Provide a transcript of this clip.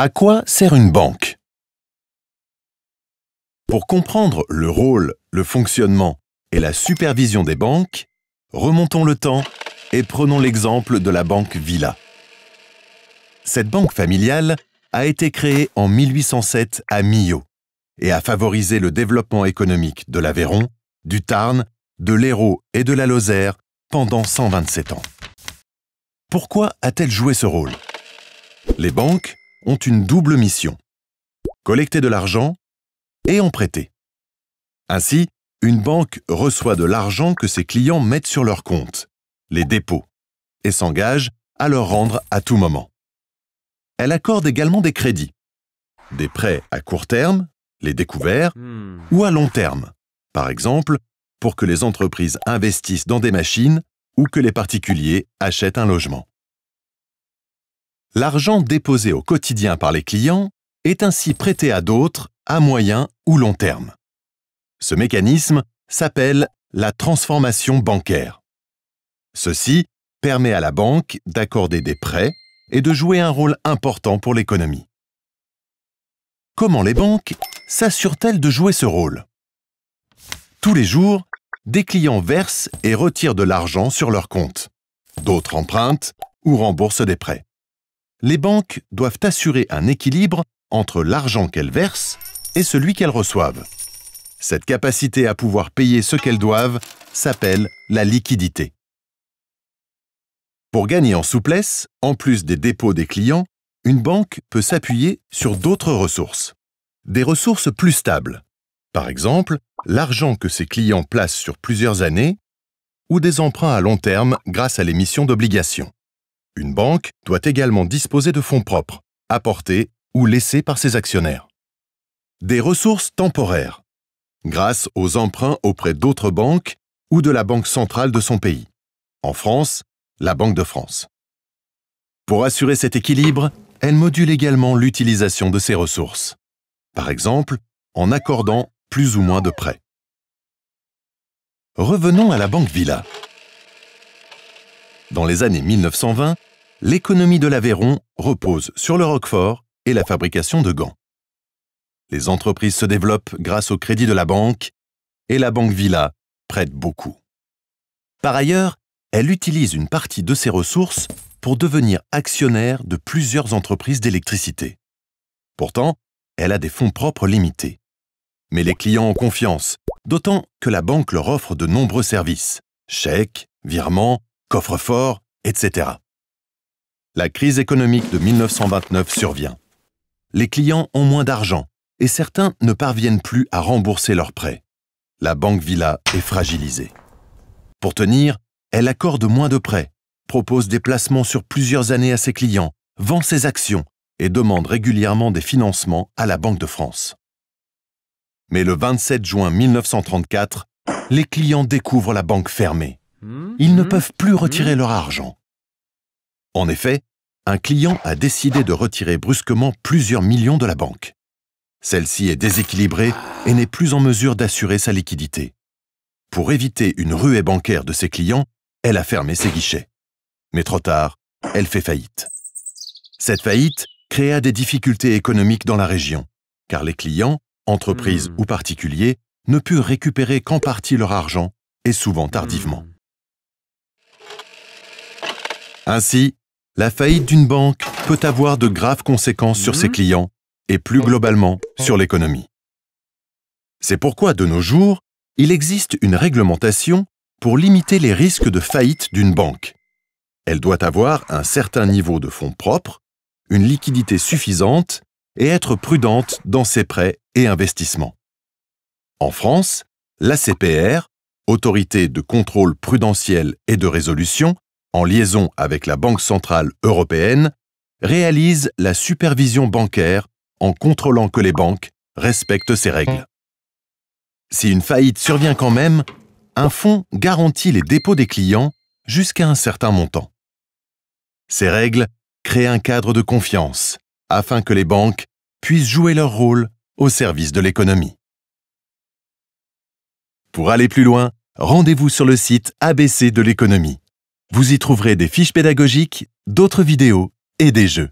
À quoi sert une banque Pour comprendre le rôle, le fonctionnement et la supervision des banques, remontons le temps et prenons l'exemple de la banque Villa. Cette banque familiale a été créée en 1807 à Millau et a favorisé le développement économique de l'Aveyron, du Tarn, de l'Hérault et de la Lozère pendant 127 ans. Pourquoi a-t-elle joué ce rôle Les banques ont une double mission. Collecter de l'argent et en prêter. Ainsi, une banque reçoit de l'argent que ses clients mettent sur leur compte, les dépôts, et s'engage à leur rendre à tout moment. Elle accorde également des crédits, des prêts à court terme, les découverts, hmm. ou à long terme, par exemple pour que les entreprises investissent dans des machines ou que les particuliers achètent un logement. L'argent déposé au quotidien par les clients est ainsi prêté à d'autres à moyen ou long terme. Ce mécanisme s'appelle la transformation bancaire. Ceci permet à la banque d'accorder des prêts et de jouer un rôle important pour l'économie. Comment les banques s'assurent-elles de jouer ce rôle Tous les jours, des clients versent et retirent de l'argent sur leur compte. D'autres empruntent ou remboursent des prêts les banques doivent assurer un équilibre entre l'argent qu'elles versent et celui qu'elles reçoivent. Cette capacité à pouvoir payer ce qu'elles doivent s'appelle la liquidité. Pour gagner en souplesse, en plus des dépôts des clients, une banque peut s'appuyer sur d'autres ressources. Des ressources plus stables, par exemple l'argent que ses clients placent sur plusieurs années, ou des emprunts à long terme grâce à l'émission d'obligations. Une banque doit également disposer de fonds propres, apportés ou laissés par ses actionnaires. Des ressources temporaires, grâce aux emprunts auprès d'autres banques ou de la banque centrale de son pays. En France, la Banque de France. Pour assurer cet équilibre, elle module également l'utilisation de ses ressources, par exemple en accordant plus ou moins de prêts. Revenons à la Banque Villa. Dans les années 1920, l'économie de l'Aveyron repose sur le Roquefort et la fabrication de gants. Les entreprises se développent grâce au crédit de la banque et la Banque Villa prête beaucoup. Par ailleurs, elle utilise une partie de ses ressources pour devenir actionnaire de plusieurs entreprises d'électricité. Pourtant, elle a des fonds propres limités. Mais les clients ont confiance, d'autant que la banque leur offre de nombreux services, chèques, virements, coffre-fort, etc. La crise économique de 1929 survient. Les clients ont moins d'argent et certains ne parviennent plus à rembourser leurs prêts. La banque Villa est fragilisée. Pour tenir, elle accorde moins de prêts, propose des placements sur plusieurs années à ses clients, vend ses actions et demande régulièrement des financements à la Banque de France. Mais le 27 juin 1934, les clients découvrent la banque fermée. Ils ne peuvent plus mhm. retirer leur argent. En effet, un client a décidé de retirer brusquement plusieurs millions de la banque. Celle-ci est déséquilibrée et n'est plus en mesure d'assurer sa liquidité. Pour éviter une ruée bancaire de ses clients, elle a fermé ses guichets. Mais trop tard, elle fait faillite. Cette faillite créa des difficultés économiques dans la région, car les clients, entreprises hmm. ou particuliers, ne purent récupérer qu'en partie leur argent, et souvent tardivement. Hmm. Ainsi, la faillite d'une banque peut avoir de graves conséquences sur ses mhm. clients et plus globalement sur l'économie. C'est pourquoi de nos jours, il existe une réglementation pour limiter les risques de faillite d'une banque. Elle doit avoir un certain niveau de fonds propres, une liquidité suffisante et être prudente dans ses prêts et investissements. En France, l'ACPR, Autorité de contrôle prudentiel et de résolution, en liaison avec la Banque centrale européenne, réalise la supervision bancaire en contrôlant que les banques respectent ces règles. Si une faillite survient quand même, un fonds garantit les dépôts des clients jusqu'à un certain montant. Ces règles créent un cadre de confiance afin que les banques puissent jouer leur rôle au service de l'économie. Pour aller plus loin, rendez-vous sur le site ABC de l'économie. Vous y trouverez des fiches pédagogiques, d'autres vidéos et des jeux.